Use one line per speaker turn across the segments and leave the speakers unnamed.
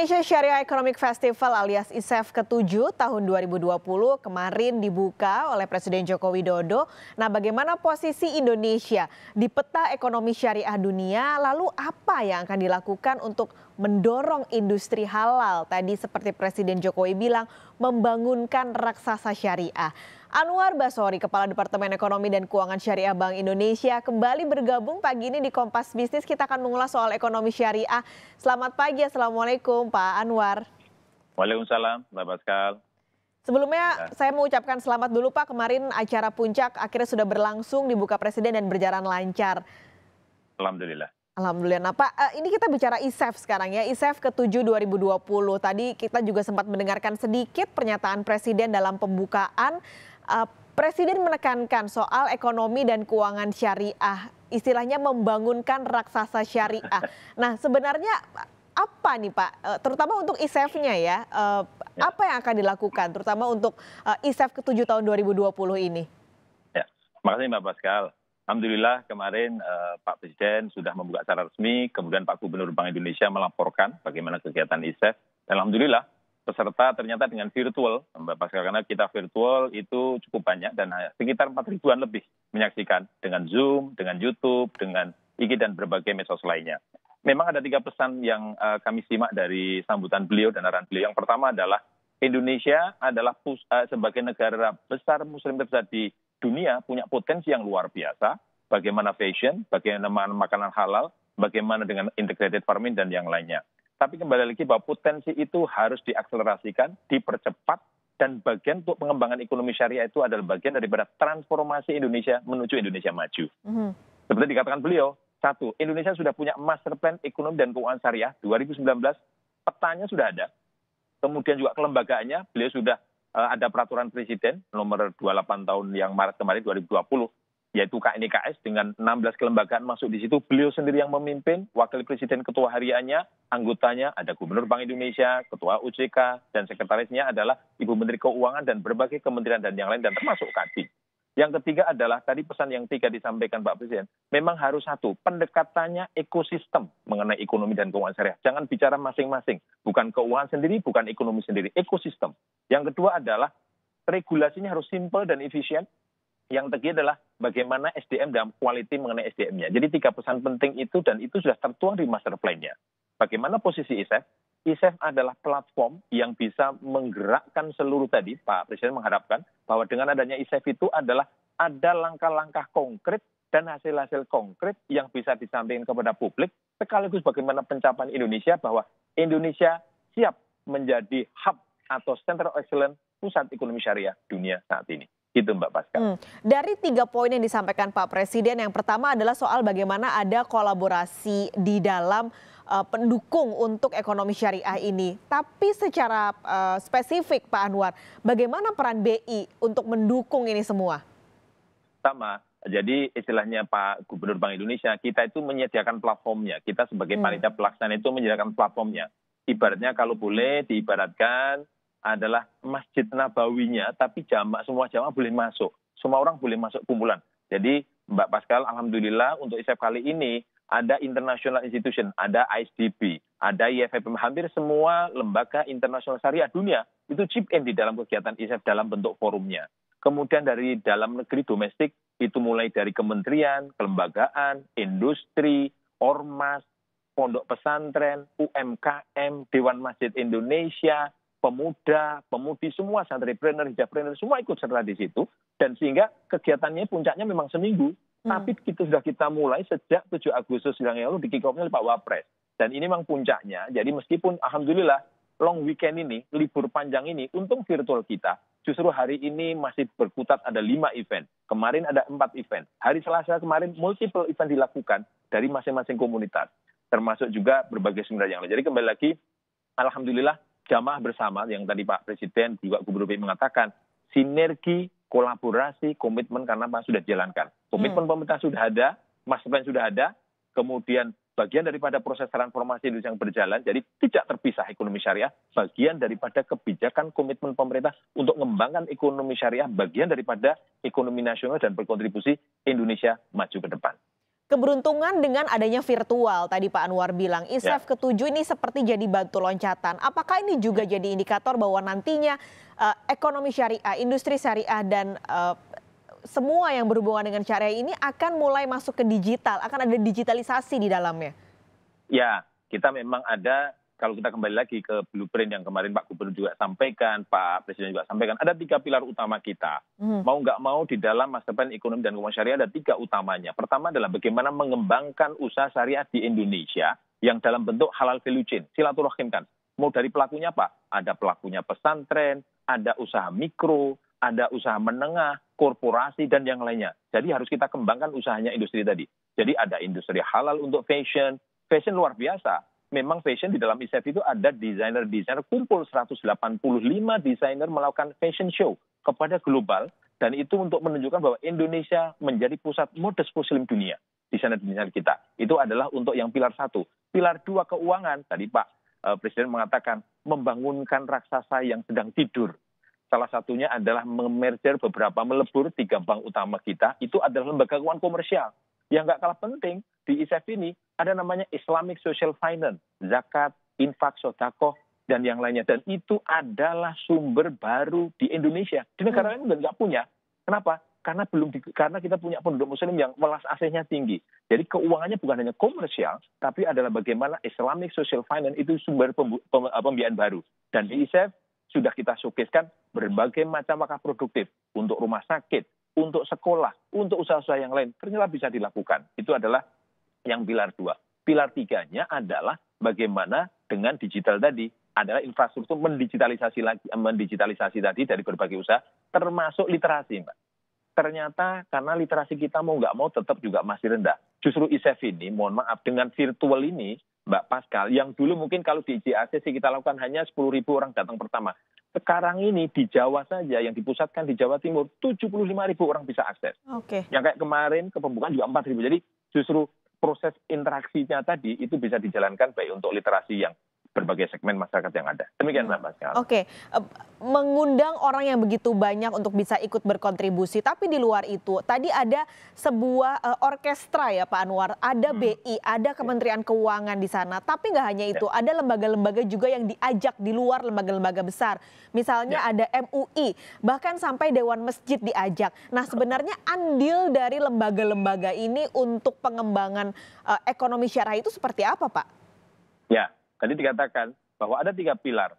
Indonesia Syariah Economic Festival alias ISEF ke-7 tahun 2020 kemarin dibuka oleh Presiden Joko Widodo. Nah bagaimana posisi Indonesia di peta ekonomi syariah dunia lalu apa yang akan dilakukan untuk mendorong industri halal? Tadi seperti Presiden Jokowi bilang membangunkan raksasa syariah. Anwar Basori, Kepala Departemen Ekonomi dan Keuangan Syariah Bank Indonesia, kembali bergabung pagi ini di Kompas Bisnis. Kita akan mengulas soal ekonomi syariah. Selamat pagi, Assalamualaikum Pak Anwar.
Waalaikumsalam, Mbak Pascal.
Sebelumnya ya. saya mengucapkan selamat dulu Pak, kemarin acara puncak akhirnya sudah berlangsung, dibuka Presiden dan berjalan lancar. Alhamdulillah. Alhamdulillah. Nah Pak, eh, ini kita bicara ISEF sekarang ya, ISEF ke-7 2020. Tadi kita juga sempat mendengarkan sedikit pernyataan Presiden dalam pembukaan. Uh, Presiden menekankan soal ekonomi dan keuangan syariah. Istilahnya membangunkan raksasa syariah. Nah sebenarnya eh, apa nih Pak, terutama untuk ISEF-nya ya, uh, ya, apa yang akan dilakukan terutama untuk uh, ISEF ke-7 tahun 2020 ini?
Ya, makasih Mbak Pascal. Alhamdulillah kemarin eh, Pak Presiden sudah membuka secara resmi, kemudian Pak Gubernur Bank Indonesia melaporkan bagaimana kegiatan ISEF. Dan Alhamdulillah peserta ternyata dengan virtual, Mbak karena kita virtual itu cukup banyak dan sekitar 4 ribuan lebih menyaksikan dengan Zoom, dengan YouTube, dengan IG dan berbagai medsos lainnya. Memang ada tiga pesan yang uh, kami simak dari sambutan beliau dan arahan beliau. Yang pertama adalah Indonesia adalah pus, uh, sebagai negara besar Muslim terbesar di dunia punya potensi yang luar biasa, bagaimana fashion, bagaimana makanan halal, bagaimana dengan integrated farming dan yang lainnya. Tapi kembali lagi bahwa potensi itu harus diakselerasikan, dipercepat, dan bagian untuk pengembangan ekonomi syariah itu adalah bagian daripada transformasi Indonesia menuju Indonesia maju. Mm -hmm. Seperti dikatakan beliau, satu, Indonesia sudah punya master plan ekonomi dan keuangan syariah 2019, petanya sudah ada. Kemudian juga kelembagaannya, beliau sudah Eh, ada peraturan presiden nomor 28 tahun yang Maret kemarin 2020 yaitu KNIKS dengan 16 kelembagaan masuk di situ. Beliau sendiri yang memimpin, wakil presiden ketua hariannya, anggotanya ada Gubernur Bank Indonesia, ketua OJK, dan sekretarisnya adalah Ibu Menteri Keuangan dan berbagai kementerian dan yang lain, dan termasuk Kadin. Yang ketiga adalah tadi pesan yang tiga disampaikan Pak Presiden, memang harus satu, pendekatannya ekosistem mengenai ekonomi dan keuangan syariah. Jangan bicara masing-masing, bukan keuangan sendiri, bukan ekonomi sendiri, ekosistem. Yang kedua adalah regulasinya harus simple dan efisien. Yang ketiga adalah bagaimana SDM dan quality mengenai SDM-nya. Jadi tiga pesan penting itu dan itu sudah tertuang di master plan-nya. Bagaimana posisi ISF, e ISEF adalah platform yang bisa menggerakkan seluruh tadi, Pak Presiden mengharapkan bahwa dengan adanya ISEF itu adalah ada langkah-langkah konkret dan hasil-hasil konkret yang bisa disampaikan kepada publik, sekaligus bagaimana pencapaian Indonesia bahwa Indonesia siap menjadi hub atau center of excellence pusat ekonomi syariah dunia saat ini. Gitu Mbak Pasca.
Hmm. Dari tiga poin yang disampaikan Pak Presiden, yang pertama adalah soal bagaimana ada kolaborasi di dalam uh, pendukung untuk ekonomi syariah ini. Tapi secara uh, spesifik Pak Anwar, bagaimana peran BI untuk mendukung ini semua?
Sama, jadi istilahnya Pak Gubernur Bank Indonesia, kita itu menyediakan platformnya. Kita sebagai hmm. panitia pelaksana itu menyediakan platformnya. Ibaratnya kalau boleh diibaratkan adalah Masjid Nabawinya, tapi jama'ah semua jama'ah boleh masuk. Semua orang boleh masuk kumpulan. Jadi Mbak Pascal, Alhamdulillah untuk ISEP kali ini ada international institution, ada ISDB, ada IFM, hampir semua lembaga internasional syariah dunia itu chip in di dalam kegiatan ISEP dalam bentuk forumnya. Kemudian dari dalam negeri domestik itu mulai dari kementerian, kelembagaan, industri, ormas, pondok pesantren, UMKM, Dewan Masjid Indonesia, pemuda, pemudi, semua santripreneur, hijabpreneur, semua ikut serta di situ. Dan sehingga kegiatannya puncaknya memang seminggu. Hmm. Tapi kita sudah kita mulai sejak 7 Agustus yang lalu di kick off-nya Pak Wapres. Dan ini memang puncaknya. Jadi meskipun Alhamdulillah long weekend ini, libur panjang ini, untung virtual kita, justru hari ini masih berkutat ada lima event. Kemarin ada empat event. Hari Selasa kemarin multiple event dilakukan dari masing-masing komunitas. Termasuk juga berbagai seminar yang lain. Jadi kembali lagi, Alhamdulillah jamaah bersama yang tadi Pak Presiden juga Gubernur BI mengatakan sinergi kolaborasi komitmen karena Pak sudah dijalankan komitmen hmm. pemerintah sudah ada masukan plan sudah ada kemudian bagian daripada proses transformasi Indonesia yang berjalan jadi tidak terpisah ekonomi syariah bagian daripada kebijakan komitmen pemerintah untuk mengembangkan ekonomi syariah bagian daripada ekonomi nasional dan berkontribusi Indonesia maju ke depan.
Keberuntungan dengan adanya virtual tadi Pak Anwar bilang, ISEF ya. ketujuh ini seperti jadi batu loncatan. Apakah ini juga jadi indikator bahwa nantinya uh, ekonomi syariah, industri syariah dan uh, semua yang berhubungan dengan syariah ini akan mulai masuk ke digital, akan ada digitalisasi di dalamnya?
Ya, kita memang ada kalau kita kembali lagi ke blueprint yang kemarin Pak Gubernur juga sampaikan, Pak Presiden juga sampaikan, ada tiga pilar utama kita. Hmm. Mau nggak mau di dalam master plan ekonomi dan keuangan syariah ada tiga utamanya. Pertama adalah bagaimana mengembangkan usaha syariah di Indonesia yang dalam bentuk halal value chain, silaturahim kan. Mau dari pelakunya apa? Ada pelakunya pesantren, ada usaha mikro, ada usaha menengah, korporasi, dan yang lainnya. Jadi harus kita kembangkan usahanya industri tadi. Jadi ada industri halal untuk fashion, fashion luar biasa memang fashion di dalam ISEF itu ada desainer-desainer kumpul 185 desainer melakukan fashion show kepada global dan itu untuk menunjukkan bahwa Indonesia menjadi pusat modus muslim dunia desainer-desainer kita. Itu adalah untuk yang pilar satu. Pilar dua keuangan, tadi Pak eh, Presiden mengatakan membangunkan raksasa yang sedang tidur. Salah satunya adalah memerger beberapa melebur tiga bank utama kita. Itu adalah lembaga keuangan komersial. Yang nggak kalah penting di ISEF ini ada namanya Islamic Social Finance, zakat, infak, sotakoh, dan yang lainnya. Dan itu adalah sumber baru di Indonesia. Di negara hmm. lain nggak punya. Kenapa? Karena belum di, karena kita punya penduduk muslim yang welas asihnya tinggi. Jadi keuangannya bukan hanya komersial, tapi adalah bagaimana Islamic Social Finance itu sumber eh, pembiayaan baru. Dan di ISEF sudah kita showcase berbagai macam maka produktif untuk rumah sakit, untuk sekolah, untuk usaha-usaha yang lain. Ternyata bisa dilakukan. Itu adalah yang pilar dua. Pilar tiganya adalah bagaimana dengan digital tadi adalah infrastruktur mendigitalisasi lagi eh, mendigitalisasi tadi dari berbagai usaha termasuk literasi mbak ternyata karena literasi kita mau nggak mau tetap juga masih rendah justru ISEF ini mohon maaf dengan virtual ini Mbak Pascal yang dulu mungkin kalau di IJAC sih kita lakukan hanya 10 ribu orang datang pertama sekarang ini di Jawa saja yang dipusatkan di Jawa Timur 75 ribu orang bisa akses. Oke. Okay. Yang kayak kemarin ke pembukaan juga 4 ribu. Jadi justru proses interaksinya tadi itu bisa dijalankan baik untuk literasi yang berbagai segmen masyarakat yang ada. Demikian hmm. Mbak Oke,
okay. mengundang orang yang begitu banyak untuk bisa ikut berkontribusi, tapi di luar itu tadi ada sebuah uh, orkestra ya Pak Anwar, ada hmm. BI, ada Kementerian Keuangan di sana, tapi nggak hanya ya. itu, ya. ada lembaga-lembaga juga yang diajak di luar lembaga-lembaga besar, misalnya ya. ada MUI, bahkan sampai Dewan Masjid diajak. Nah sebenarnya andil dari lembaga-lembaga ini untuk pengembangan uh, ekonomi syariah itu seperti apa Pak?
Ya, Tadi dikatakan bahwa ada tiga pilar.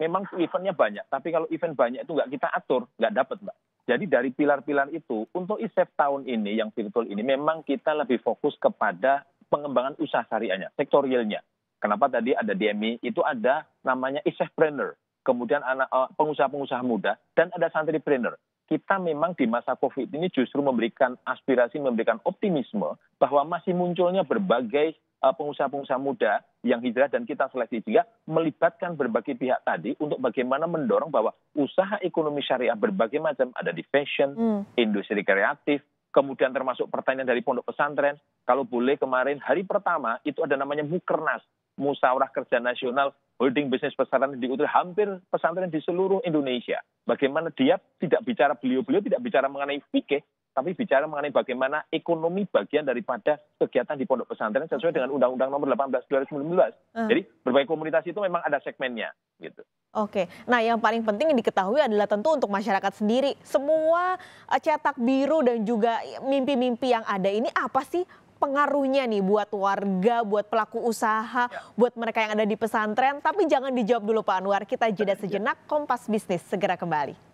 Memang eventnya banyak, tapi kalau event banyak itu nggak kita atur, nggak dapat, Mbak. Jadi dari pilar-pilar itu, untuk ISEF tahun ini yang virtual ini memang kita lebih fokus kepada pengembangan usaha syariahnya, sektorialnya. Kenapa tadi ada DMI, itu ada namanya ISEF ISEFpreneur, kemudian anak eh, pengusaha-pengusaha muda, dan ada santri santripreneur. Kita memang di masa COVID ini justru memberikan aspirasi, memberikan optimisme bahwa masih munculnya berbagai Eh, pengusaha-pengusaha muda yang hijrah dan kita seleksi juga melibatkan berbagai pihak tadi untuk bagaimana mendorong bahwa usaha ekonomi syariah berbagai macam ada di fashion, hmm. industri kreatif, kemudian termasuk pertanyaan dari pondok pesantren. Kalau boleh kemarin hari pertama itu ada namanya Mukernas, Musyawarah Kerja Nasional Holding Bisnis Pesantren Utara hampir pesantren di seluruh Indonesia. Bagaimana dia tidak bicara beliau-beliau tidak bicara mengenai fikih, tapi bicara mengenai bagaimana ekonomi bagian daripada kegiatan di pondok pesantren sesuai dengan Undang-Undang Nomor 18 2019. Uh. Jadi berbagai komunitas itu memang ada segmennya gitu.
Oke, nah yang paling penting yang diketahui adalah tentu untuk masyarakat sendiri. Semua eh, cetak biru dan juga mimpi-mimpi yang ada ini apa sih pengaruhnya nih buat warga, buat pelaku usaha, ya. buat mereka yang ada di pesantren. Tapi jangan dijawab dulu Pak Anwar, kita jeda iya. sejenak. Kompas Bisnis segera kembali.